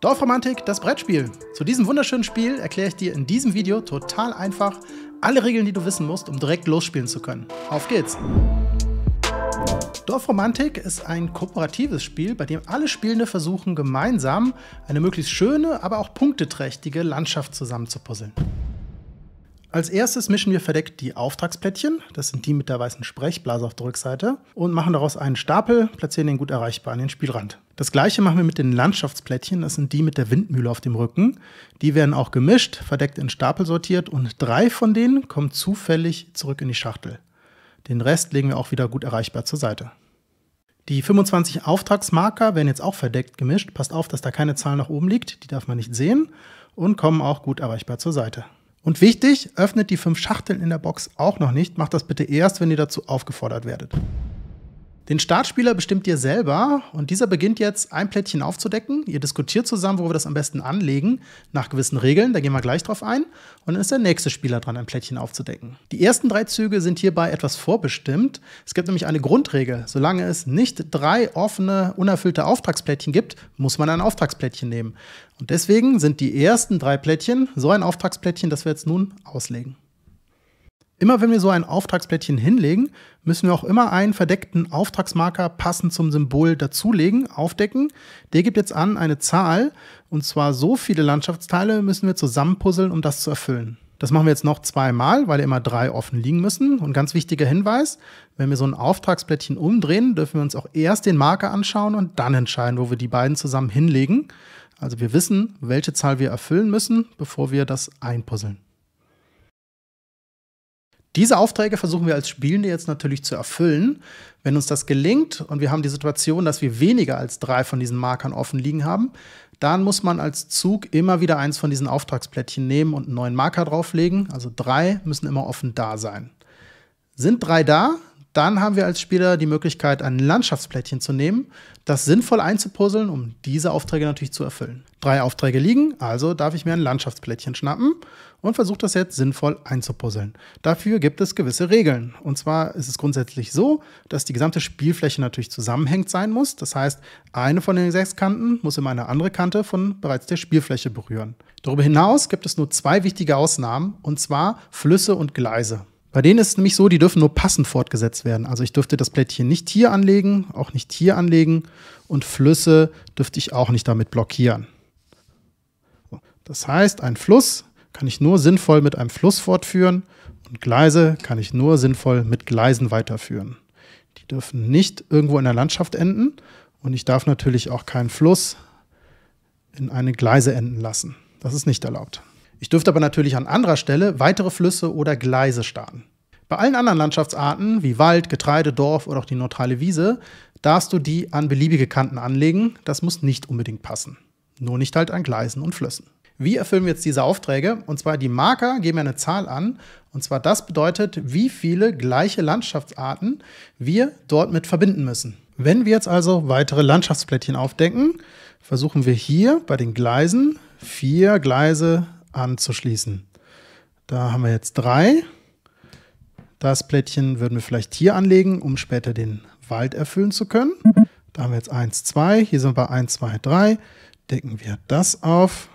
Dorfromantik, das Brettspiel. Zu diesem wunderschönen Spiel erkläre ich dir in diesem Video total einfach alle Regeln, die du wissen musst, um direkt losspielen zu können. Auf geht's! Dorfromantik ist ein kooperatives Spiel, bei dem alle Spielende versuchen, gemeinsam eine möglichst schöne, aber auch punkteträchtige Landschaft zusammenzupuzzeln. Als erstes mischen wir verdeckt die Auftragsplättchen, das sind die mit der weißen Sprechblase auf der Rückseite, und machen daraus einen Stapel, platzieren den gut erreichbar an den Spielrand. Das gleiche machen wir mit den Landschaftsplättchen. Das sind die mit der Windmühle auf dem Rücken. Die werden auch gemischt, verdeckt in Stapel sortiert und drei von denen kommen zufällig zurück in die Schachtel. Den Rest legen wir auch wieder gut erreichbar zur Seite. Die 25 Auftragsmarker werden jetzt auch verdeckt gemischt. Passt auf, dass da keine Zahl nach oben liegt, die darf man nicht sehen und kommen auch gut erreichbar zur Seite. Und wichtig, öffnet die fünf Schachteln in der Box auch noch nicht. Macht das bitte erst, wenn ihr dazu aufgefordert werdet. Den Startspieler bestimmt ihr selber und dieser beginnt jetzt, ein Plättchen aufzudecken. Ihr diskutiert zusammen, wo wir das am besten anlegen, nach gewissen Regeln, da gehen wir gleich drauf ein. Und dann ist der nächste Spieler dran, ein Plättchen aufzudecken. Die ersten drei Züge sind hierbei etwas vorbestimmt. Es gibt nämlich eine Grundregel. Solange es nicht drei offene, unerfüllte Auftragsplättchen gibt, muss man ein Auftragsplättchen nehmen. Und deswegen sind die ersten drei Plättchen so ein Auftragsplättchen, das wir jetzt nun auslegen. Immer wenn wir so ein Auftragsplättchen hinlegen, müssen wir auch immer einen verdeckten Auftragsmarker passend zum Symbol dazulegen, aufdecken. Der gibt jetzt an eine Zahl und zwar so viele Landschaftsteile müssen wir zusammenpuzzeln, um das zu erfüllen. Das machen wir jetzt noch zweimal, weil immer drei offen liegen müssen. Und ganz wichtiger Hinweis, wenn wir so ein Auftragsplättchen umdrehen, dürfen wir uns auch erst den Marker anschauen und dann entscheiden, wo wir die beiden zusammen hinlegen. Also wir wissen, welche Zahl wir erfüllen müssen, bevor wir das einpuzzeln. Diese Aufträge versuchen wir als Spielende jetzt natürlich zu erfüllen. Wenn uns das gelingt und wir haben die Situation, dass wir weniger als drei von diesen Markern offen liegen haben, dann muss man als Zug immer wieder eins von diesen Auftragsplättchen nehmen und einen neuen Marker drauflegen. Also drei müssen immer offen da sein. Sind drei da, dann haben wir als Spieler die Möglichkeit, ein Landschaftsplättchen zu nehmen, das sinnvoll einzupuzzeln, um diese Aufträge natürlich zu erfüllen. Drei Aufträge liegen, also darf ich mir ein Landschaftsplättchen schnappen und versuche das jetzt sinnvoll einzupuzzeln. Dafür gibt es gewisse Regeln. Und zwar ist es grundsätzlich so, dass die gesamte Spielfläche natürlich zusammenhängt sein muss. Das heißt, eine von den sechs Kanten muss immer eine andere Kante von bereits der Spielfläche berühren. Darüber hinaus gibt es nur zwei wichtige Ausnahmen, und zwar Flüsse und Gleise. Bei denen ist es nämlich so, die dürfen nur passend fortgesetzt werden. Also ich dürfte das Plättchen nicht hier anlegen, auch nicht hier anlegen und Flüsse dürfte ich auch nicht damit blockieren. Das heißt, ein Fluss kann ich nur sinnvoll mit einem Fluss fortführen und Gleise kann ich nur sinnvoll mit Gleisen weiterführen. Die dürfen nicht irgendwo in der Landschaft enden und ich darf natürlich auch keinen Fluss in eine Gleise enden lassen. Das ist nicht erlaubt. Ich dürfte aber natürlich an anderer Stelle weitere Flüsse oder Gleise starten. Bei allen anderen Landschaftsarten, wie Wald, Getreide, Dorf oder auch die neutrale Wiese, darfst du die an beliebige Kanten anlegen. Das muss nicht unbedingt passen. Nur nicht halt an Gleisen und Flüssen. Wie erfüllen wir jetzt diese Aufträge? Und zwar die Marker geben eine Zahl an. Und zwar das bedeutet, wie viele gleiche Landschaftsarten wir dort mit verbinden müssen. Wenn wir jetzt also weitere Landschaftsplättchen aufdecken, versuchen wir hier bei den Gleisen vier Gleise anzuschließen. Da haben wir jetzt drei. Das Plättchen würden wir vielleicht hier anlegen, um später den Wald erfüllen zu können. Da haben wir jetzt 1, 2. Hier sind wir bei 1, 2, 3. Decken wir das auf.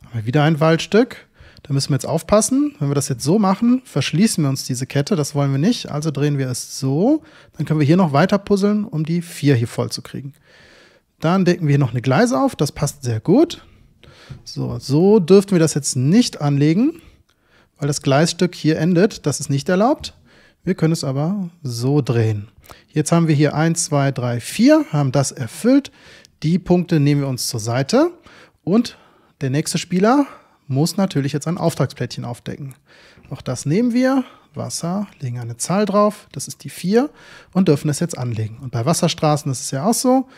Da haben wir wieder ein Waldstück. Da müssen wir jetzt aufpassen. Wenn wir das jetzt so machen, verschließen wir uns diese Kette. Das wollen wir nicht. Also drehen wir es so. Dann können wir hier noch weiter puzzeln, um die 4 hier voll zu kriegen. Dann decken wir hier noch eine Gleise auf. Das passt sehr gut. So, so dürften wir das jetzt nicht anlegen, weil das Gleisstück hier endet. Das ist nicht erlaubt. Wir können es aber so drehen. Jetzt haben wir hier 1, 2, 3, 4, haben das erfüllt. Die Punkte nehmen wir uns zur Seite und der nächste Spieler muss natürlich jetzt ein Auftragsplättchen aufdecken. Auch das nehmen wir, Wasser, legen eine Zahl drauf, das ist die 4 und dürfen es jetzt anlegen. Und bei Wasserstraßen ist es ja auch so,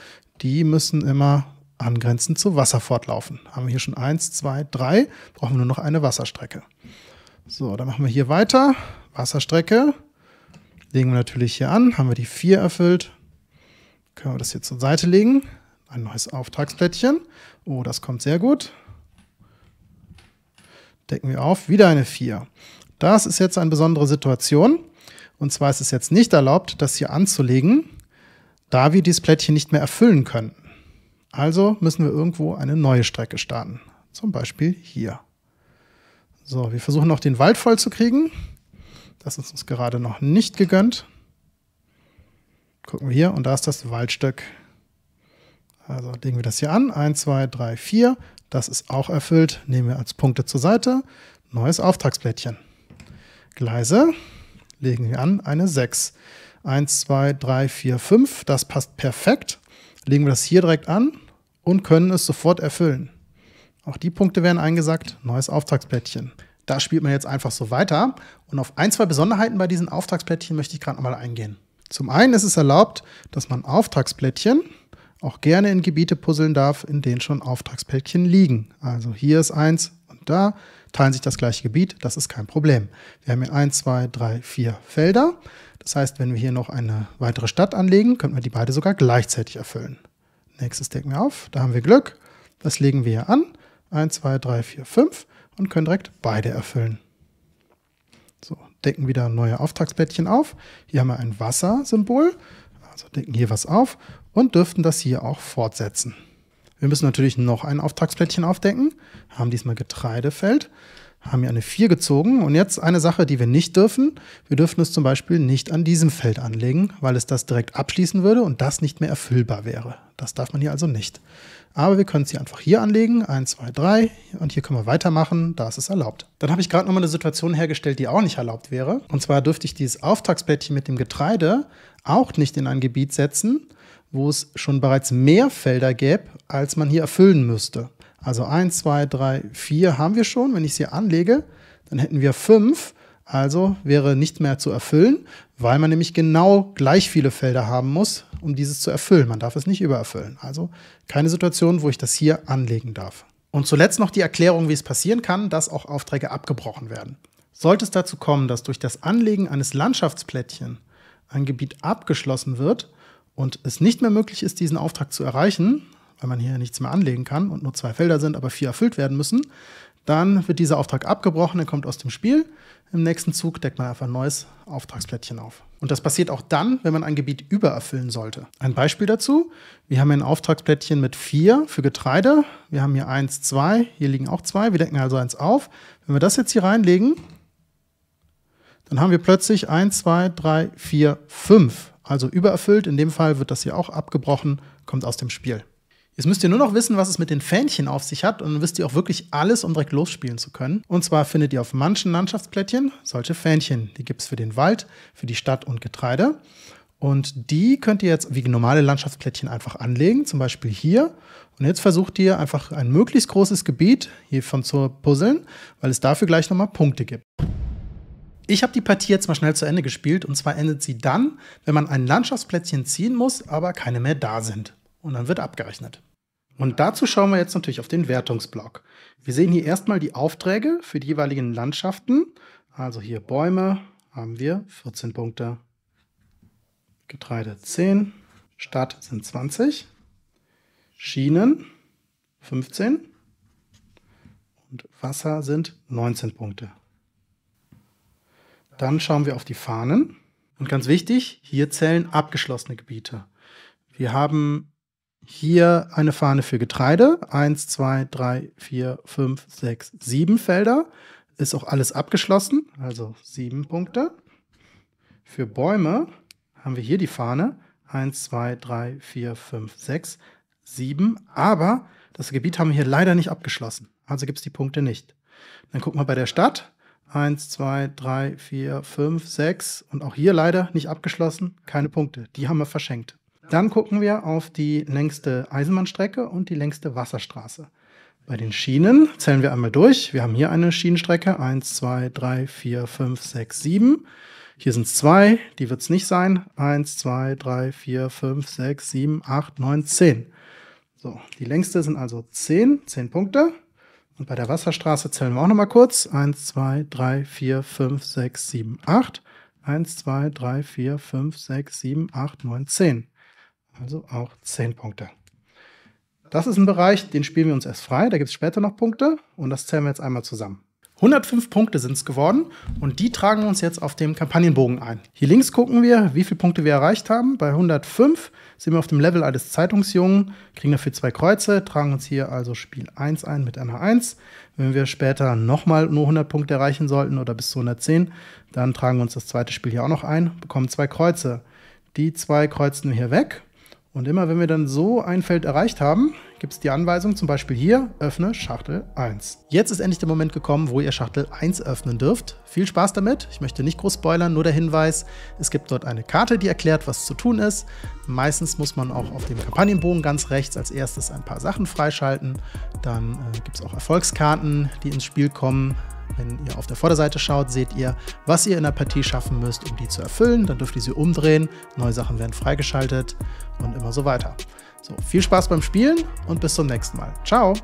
die müssen immer angrenzend zu Wasser fortlaufen. Haben wir hier schon eins, zwei, drei. Brauchen wir nur noch eine Wasserstrecke. So, dann machen wir hier weiter. Wasserstrecke. Legen wir natürlich hier an. Haben wir die vier erfüllt. Können wir das hier zur Seite legen. Ein neues Auftragsplättchen. Oh, das kommt sehr gut. Decken wir auf. Wieder eine vier. Das ist jetzt eine besondere Situation. Und zwar ist es jetzt nicht erlaubt, das hier anzulegen, da wir dieses Plättchen nicht mehr erfüllen können. Also müssen wir irgendwo eine neue Strecke starten. Zum Beispiel hier. So, wir versuchen noch den Wald voll zu kriegen. Das ist uns gerade noch nicht gegönnt. Gucken wir hier und da ist das Waldstück. Also legen wir das hier an. 1, 2, 3, 4. Das ist auch erfüllt. Nehmen wir als Punkte zur Seite. Neues Auftragsblättchen. Gleise legen wir an. Eine 6. 1, 2, 3, 4, 5. Das passt perfekt legen wir das hier direkt an und können es sofort erfüllen. Auch die Punkte werden eingesagt, neues Auftragsplättchen. Da spielt man jetzt einfach so weiter. Und auf ein, zwei Besonderheiten bei diesen Auftragsplättchen möchte ich gerade nochmal eingehen. Zum einen ist es erlaubt, dass man Auftragsplättchen auch gerne in Gebiete puzzeln darf, in denen schon Auftragsplättchen liegen. Also hier ist eins und da teilen sich das gleiche Gebiet, das ist kein Problem. Wir haben hier 1, 2, 3, 4 Felder. Das heißt, wenn wir hier noch eine weitere Stadt anlegen, könnten wir die beide sogar gleichzeitig erfüllen. Nächstes decken wir auf, da haben wir Glück. Das legen wir hier an, 1, 2, 3, 4, 5 und können direkt beide erfüllen. So, decken wieder neue Auftragsblättchen auf. Hier haben wir ein Wassersymbol, also decken hier was auf und dürften das hier auch fortsetzen. Wir müssen natürlich noch ein Auftragsplättchen aufdecken, haben diesmal Getreidefeld, haben hier eine 4 gezogen und jetzt eine Sache, die wir nicht dürfen. Wir dürfen es zum Beispiel nicht an diesem Feld anlegen, weil es das direkt abschließen würde und das nicht mehr erfüllbar wäre. Das darf man hier also nicht. Aber wir können es hier einfach hier anlegen, 1, 2, 3 und hier können wir weitermachen, da ist es erlaubt. Dann habe ich gerade nochmal eine Situation hergestellt, die auch nicht erlaubt wäre. Und zwar dürfte ich dieses Auftragsplättchen mit dem Getreide auch nicht in ein Gebiet setzen, wo es schon bereits mehr Felder gäbe, als man hier erfüllen müsste. Also 1, 2, 3, 4 haben wir schon. Wenn ich es hier anlege, dann hätten wir 5. Also wäre nichts mehr zu erfüllen, weil man nämlich genau gleich viele Felder haben muss, um dieses zu erfüllen. Man darf es nicht übererfüllen. Also keine Situation, wo ich das hier anlegen darf. Und zuletzt noch die Erklärung, wie es passieren kann, dass auch Aufträge abgebrochen werden. Sollte es dazu kommen, dass durch das Anlegen eines Landschaftsplättchen ein Gebiet abgeschlossen wird, und es nicht mehr möglich ist, diesen Auftrag zu erreichen, weil man hier nichts mehr anlegen kann und nur zwei Felder sind, aber vier erfüllt werden müssen, dann wird dieser Auftrag abgebrochen, er kommt aus dem Spiel. Im nächsten Zug deckt man einfach ein neues Auftragsplättchen auf. Und das passiert auch dann, wenn man ein Gebiet übererfüllen sollte. Ein Beispiel dazu: Wir haben ein Auftragsplättchen mit vier für Getreide. Wir haben hier eins, zwei. Hier liegen auch zwei. Wir decken also eins auf. Wenn wir das jetzt hier reinlegen, dann haben wir plötzlich eins, zwei, drei, vier, fünf also übererfüllt. In dem Fall wird das hier auch abgebrochen, kommt aus dem Spiel. Jetzt müsst ihr nur noch wissen, was es mit den Fähnchen auf sich hat und dann wisst ihr auch wirklich alles, um direkt losspielen zu können. Und zwar findet ihr auf manchen Landschaftsplättchen solche Fähnchen. Die gibt es für den Wald, für die Stadt und Getreide. Und die könnt ihr jetzt wie normale Landschaftsplättchen einfach anlegen, zum Beispiel hier. Und jetzt versucht ihr einfach ein möglichst großes Gebiet hiervon zu puzzeln, weil es dafür gleich nochmal Punkte gibt. Ich habe die Partie jetzt mal schnell zu Ende gespielt und zwar endet sie dann, wenn man ein Landschaftsplätzchen ziehen muss, aber keine mehr da sind. Und dann wird abgerechnet. Und dazu schauen wir jetzt natürlich auf den Wertungsblock. Wir sehen hier erstmal die Aufträge für die jeweiligen Landschaften. Also hier Bäume haben wir 14 Punkte, Getreide 10, Stadt sind 20, Schienen 15 und Wasser sind 19 Punkte. Dann schauen wir auf die Fahnen. Und ganz wichtig, hier zählen abgeschlossene Gebiete. Wir haben hier eine Fahne für Getreide. 1, 2, 3, 4, 5, 6, 7 Felder. Ist auch alles abgeschlossen, also 7 Punkte. Für Bäume haben wir hier die Fahne. 1, 2, 3, 4, 5, 6, 7. Aber das Gebiet haben wir hier leider nicht abgeschlossen. Also gibt es die Punkte nicht. Dann gucken wir bei der Stadt. Eins, zwei, drei, vier, fünf, sechs und auch hier leider nicht abgeschlossen, keine Punkte. Die haben wir verschenkt. Dann gucken wir auf die längste Eisenbahnstrecke und die längste Wasserstraße. Bei den Schienen zählen wir einmal durch. Wir haben hier eine Schienenstrecke. eins, zwei, drei, vier, fünf, sechs, sieben. Hier sind es 2, die wird es nicht sein. Eins, zwei, drei, vier, fünf, sechs, sieben, acht, neun, zehn. So, die längste sind also zehn, zehn Punkte. Und bei der Wasserstraße zählen wir auch nochmal kurz. 1, 2, 3, 4, 5, 6, 7, 8. 1, 2, 3, 4, 5, 6, 7, 8, 9, 10. Also auch 10 Punkte. Das ist ein Bereich, den spielen wir uns erst frei. Da gibt es später noch Punkte und das zählen wir jetzt einmal zusammen. 105 Punkte sind es geworden und die tragen wir uns jetzt auf dem Kampagnenbogen ein. Hier links gucken wir, wie viele Punkte wir erreicht haben. Bei 105 sind wir auf dem Level eines Zeitungsjungen, kriegen dafür zwei Kreuze, tragen uns hier also Spiel 1 ein mit einer 1. Wenn wir später nochmal nur 100 Punkte erreichen sollten oder bis zu 110, dann tragen wir uns das zweite Spiel hier auch noch ein, bekommen zwei Kreuze. Die zwei kreuzen wir hier weg und immer wenn wir dann so ein Feld erreicht haben, gibt es die Anweisung, zum Beispiel hier, öffne Schachtel 1. Jetzt ist endlich der Moment gekommen, wo ihr Schachtel 1 öffnen dürft. Viel Spaß damit, ich möchte nicht groß spoilern, nur der Hinweis, es gibt dort eine Karte, die erklärt, was zu tun ist. Meistens muss man auch auf dem Kampagnenbogen ganz rechts als erstes ein paar Sachen freischalten. Dann äh, gibt es auch Erfolgskarten, die ins Spiel kommen. Wenn ihr auf der Vorderseite schaut, seht ihr, was ihr in der Partie schaffen müsst, um die zu erfüllen. Dann dürft ihr sie umdrehen, neue Sachen werden freigeschaltet und immer so weiter. So, viel Spaß beim Spielen und bis zum nächsten Mal. Ciao!